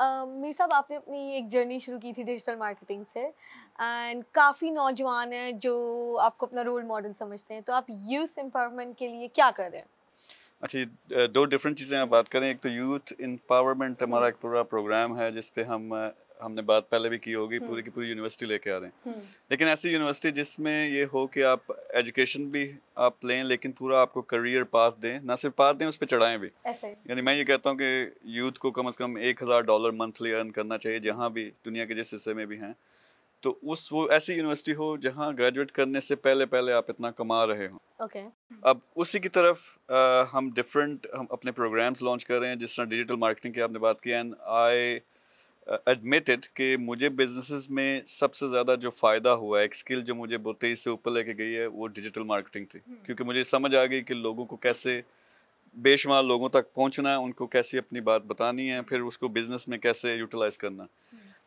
मीर साहब आपने अपनी एक जर्नी शुरू की थी डिजिटल मार्केटिंग से एंड काफ़ी नौजवान हैं जो आपको अपना रोल मॉडल समझते हैं तो आप यूथ एम्पावरमेंट के लिए क्या कर रहे हैं अच्छा दो डिफरेंट चीज़ें आप बात करें एक तो यूथ एम्पावरमेंट हमारा एक पूरा प्रोग्राम है जिसपे हम हमने बात पहले भी की होगी पूरी हम्म। की पूरी यूनिवर्सिटी लेके आ रहे हैं हम्म। लेकिन ऐसी यूनिवर्सिटी जिसमें ये हो कि आप एजुकेशन भी आप लें लेकिन पूरा आपको करियर पास दें ना सिर्फ पास दें उस पर चढ़ाएं भी यानी मैं ये कहता हूँ कि यूथ को कम अज कम एक हज़ार डॉलर मंथली अर्न करना चाहिए जहाँ भी दुनिया के जिस हिस्से में भी हैं तो उस वो ऐसी यूनिवर्सिटी हो जहाँ ग्रेजुएट करने से पहले पहले आप इतना कमा रहे हो okay. अब उसी की तरफ आ, हम डिफरेंट हम अपने प्रोग्राम्स लॉन्च कर रहे हैं जिस तरह डिजिटल मार्केटिंग की आपने बात की एंड आई एडमिटेड कि मुझे बिजनेसेस में सबसे ज़्यादा जो फ़ायदा हुआ एक स्किल जो मुझे बहुत तेज़ी से ऊपर लेके गई है वो डिजिटल मार्केटिंग थी क्योंकि मुझे समझ आ गई कि लोगों को कैसे बेशुमार लोगों तक पहुंचना है उनको कैसे अपनी बात बतानी है फिर उसको बिज़नेस में कैसे यूटिलाइज करना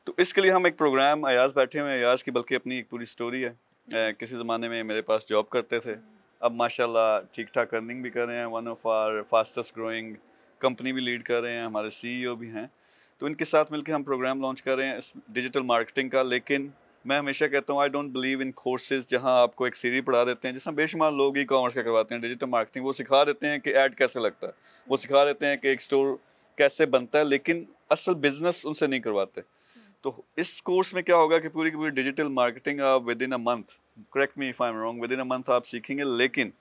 तो इसके लिए हम एक प्रोग्राम अयाज बैठे हुए अयाज की बल्कि अपनी एक पूरी स्टोरी है ए, किसी ज़माने में मेरे पास जॉब करते थे अब माशाल्लाह ठीक ठाक अर्निंग भी कर रहे हैं one of our fastest growing company भी लीड कर रहे हैं हमारे सीईओ भी हैं तो इनके साथ मिलकर हम प्रोग्राम लॉन्च कर रहे हैं इस डिजिटल मार्केटिंग का लेकिन मैं हमेशा कहता हूँ I don't believe in courses जहाँ आपको एक सीरी पढ़ा देते हैं जिसमें बेशुमार लोग ई कॉमर्स का करवाते हैं डिजिटल मार्केटिंग वो सिखा देते हैं कि ऐड कैसे लगता है वो सिखा देते हैं कि एक स्टोर कैसे बनता है लेकिन असल बिजनेस उनसे नहीं करवाते तो इस कोर्स में क्या होगा कि पूरी की पूरी डिजिटल मार्केटिंग आप within a month correct me if I am wrong within a month आप सीखेंगे लेकिन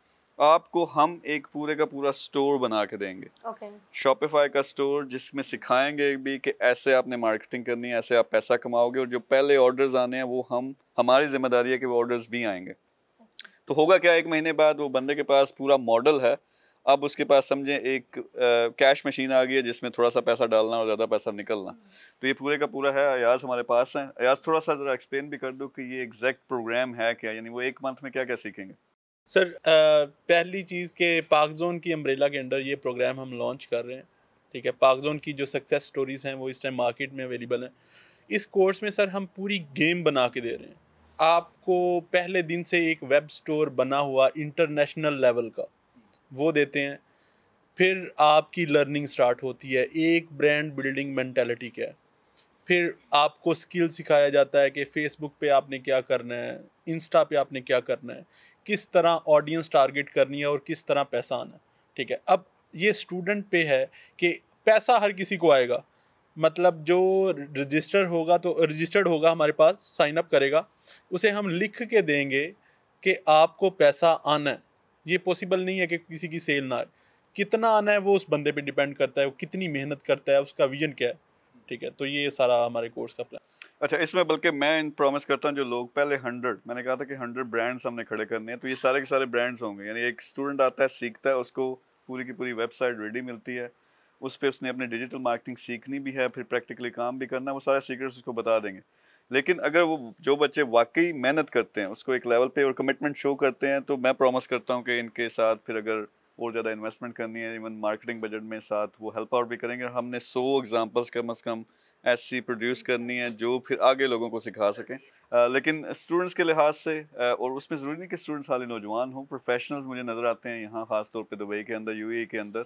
आपको हम एक पूरे का पूरा स्टोर बना के देंगे शॉपिफाई okay. का स्टोर जिसमें सिखाएंगे भी कि ऐसे आपने मार्केटिंग करनी है ऐसे आप पैसा कमाओगे और जो पहले ऑर्डर्स आने हैं वो हम हमारी जिम्मेदारी है कि वो ऑर्डर्स भी आएंगे okay. तो होगा क्या एक महीने बाद वो बंदे के पास पूरा मॉडल है अब उसके पास समझें एक कैश मशीन आ गई है जिसमें थोड़ा सा पैसा डालना और ज़्यादा पैसा निकलना तो ये पूरे का पूरा है अयाज हमारे पास है अयाज थोड़ा सा ज़रा एक्सप्लेन भी कर दो कि ये एग्जैक्ट प्रोग्राम है क्या यानी वो एक मंथ में क्या क्या सीखेंगे सर आ, पहली चीज़ के पाक जोन की अम्ब्रेला के अंडर ये प्रोग्राम हम लॉन्च कर रहे हैं ठीक है पाक जोन की जो सक्सेस स्टोरीज़ हैं वो इस टाइम मार्केट में अवेलेबल हैं इस कोर्स में सर हम पूरी गेम बना के दे रहे हैं आपको पहले दिन से एक वेब स्टोर बना हुआ इंटरनेशनल लेवल का वो देते हैं फिर आपकी लर्निंग स्टार्ट होती है एक ब्रांड बिल्डिंग मैंटेलिटी क्या है फिर आपको स्किल सिखाया जाता है कि फेसबुक पे आपने क्या करना है इंस्टा पे आपने क्या करना है किस तरह ऑडियंस टारगेट करनी है और किस तरह पैसा आना ठीक है अब ये स्टूडेंट पे है कि पैसा हर किसी को आएगा मतलब जो रजिस्टर होगा तो रजिस्टर्ड होगा हमारे पास साइन अप करेगा उसे हम लिख के देंगे कि आपको पैसा आना है ये पॉसिबल नहीं है कि किसी की सेल ना आए कितना आना है वो उस बंदे पे डिपेंड करता है वो कितनी मेहनत करता है उसका विजन क्या है ठीक है तो ये सारा हमारे कोर्स का प्लान अच्छा इसमें बल्कि मैं इन प्रॉमिस करता हूँ जो लोग पहले हंड्रेड मैंने कहा था कि हंड्रेड ब्रांड्स हमने खड़े करने हैं तो ये सारे के सारे ब्रांड्स होंगे यानी एक स्टूडेंट आता है सीखता है उसको पूरी की पूरी वेबसाइट रेडी मिलती है उस पर उसने अपनी डिजिटल मार्केटिंग सीखनी भी है फिर प्रैक्टिकली काम भी करना है वो सारे सीक्रेट्स उसको बता देंगे लेकिन अगर वो जो बच्चे वाकई मेहनत करते हैं उसको एक लेवल पे और कमिटमेंट शो करते हैं तो मैं प्रॉमिस करता हूँ कि इनके साथ फिर अगर और ज़्यादा इन्वेस्टमेंट करनी है इवन मार्केटिंग बजट में साथ वो हेल्प आउट भी करेंगे हमने सौ एग्जाम्पल्स कम अज़ कम ऐसी प्रोड्यूस करनी है जो फिर आगे लोगों को सिखा सकें लेकिन स्टूडेंट्स के लिहाज से आ, और उसमें ज़रूरी नहीं कि स्टूडेंट्स हाल नौजवान हों प्रोफेशनल्स मुझे नज़र आते हैं यहाँ ख़ास तौर पर दुबई के अंदर यू e के अंदर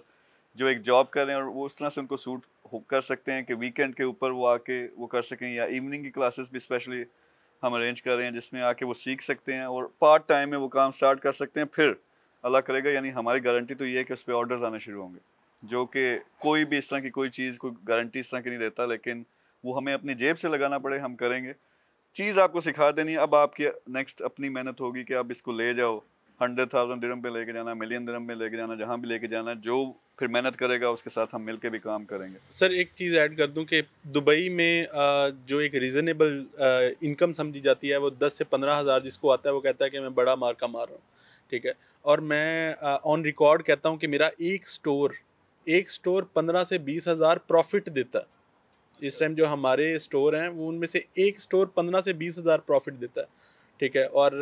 जो एक जॉब करें और वो उस तरह से उनको सूट कर सकते हैं कि वीकेंड के ऊपर वो आके वो कर सकें या इवनिंग की क्लासेस भी स्पेशली हम अरेंज कर रहे हैं जिसमें आके वो सीख सकते हैं और पार्ट टाइम में वो काम स्टार्ट कर सकते हैं फिर अल्लाह करेगा यानी हमारी गारंटी तो ये है कि उस पर ऑर्डर्स आने शुरू होंगे जो कि कोई भी इस तरह की कोई चीज़ कोई गारंटी इस तरह की नहीं देता लेकिन वो हमें अपनी जेब से लगाना पड़े हम करेंगे चीज़ आपको सिखा देनी अब आपकी नेक्स्ट अपनी मेहनत होगी कि आप इसको ले जाओ हंड्रेड थाउजेंड दिरम पे लेके जाना मिलियन दिरम पे लेके जाना जहाँ भी लेके जाना जो फिर मेहनत करेगा उसके साथ हम मिलके भी काम करेंगे सर एक चीज़ ऐड कर दूं कि दुबई में जो एक रीज़नेबल इनकम समझी जाती है वो दस से पंद्रह हज़ार जिसको आता है वो कहता है कि मैं बड़ा मार्का मार रहा हूँ ठीक है और मैं ऑन रिकॉर्ड कहता हूँ कि मेरा एक स्टोर एक स्टोर पंद्रह से बीस हज़ार प्रॉफिट देता है इस टाइम जो हमारे स्टोर हैं वो उनमें से एक स्टोर पंद्रह से बीस हज़ार प्रॉफिट देता है ठीक है और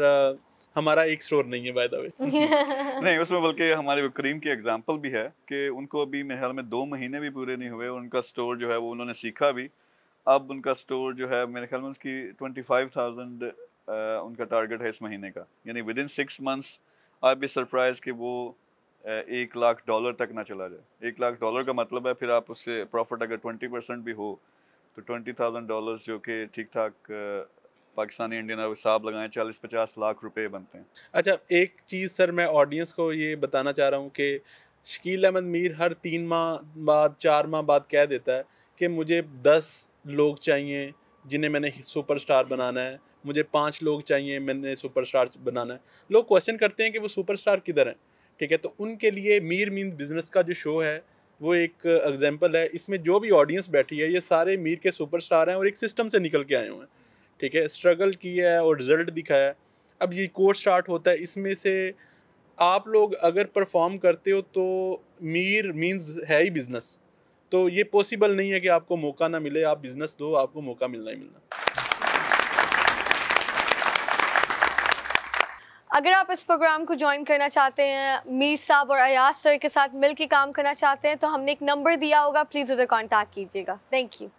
हमारा एक स्टोर नहीं है बाय द वे नहीं उसमें बल्कि हमारे करीम की एग्जांपल भी है कि उनको अभी मेरे ख्याल में दो महीने भी पूरे नहीं हुए उनका स्टोर जो है वो उन्होंने सीखा भी अब उनका स्टोर जो है मेरे ख्याल में उसकी ट्वेंटी फाइव थाउजेंड उनका टारगेट है इस महीने का यानी विद इन सिक्स मंथ्स आप भी सरप्राइज कि वो एक लाख डॉलर तक ना चला जाए एक लाख डॉलर का मतलब है फिर आप उससे प्रॉफिट अगर ट्वेंटी परसेंट भी हो तो ट्वेंटी थाउजेंड डॉलर जो कि ठीक ठाक पाकिस्तानी इंडियन अब हिसाब लगाएं चालीस पचास लाख रुपए बनते हैं अच्छा एक चीज़ सर मैं ऑडियंस को ये बताना चाह रहा हूँ कि शकील अहमद मीर हर तीन माह बाद चार माह बाद कह देता है कि मुझे दस लोग चाहिए जिन्हें मैंने सुपरस्टार बनाना है मुझे पाँच लोग चाहिए मैंने सुपर स्टार बनाना है लोग क्वेश्चन करते हैं कि वो सुपर स्टार किधर हैं ठीक है तो उनके लिए मीर मीन बिजनेस का जो शो है वो एक एग्जाम्पल है इसमें जो भी ऑडियंस बैठी है ये सारे मीर के सुपरस्टार हैं और एक सिस्टम से निकल के आए हुए हैं ठीक है स्ट्रगल किया है और रिजल्ट दिखाया है अब ये कोर्स स्टार्ट होता है इसमें से आप लोग अगर परफॉर्म करते हो तो मीर मीन्स है ही बिज़नेस तो ये पॉसिबल नहीं है कि आपको मौका ना मिले आप बिज़नेस दो आपको मौका मिलना ही मिलना अगर आप इस प्रोग्राम को ज्वाइन करना चाहते हैं मीर साहब और अयाज सर के साथ मिल के काम करना चाहते हैं तो हमने एक नंबर दिया होगा प्लीज़ उधर कॉन्टैक्ट कीजिएगा थैंक यू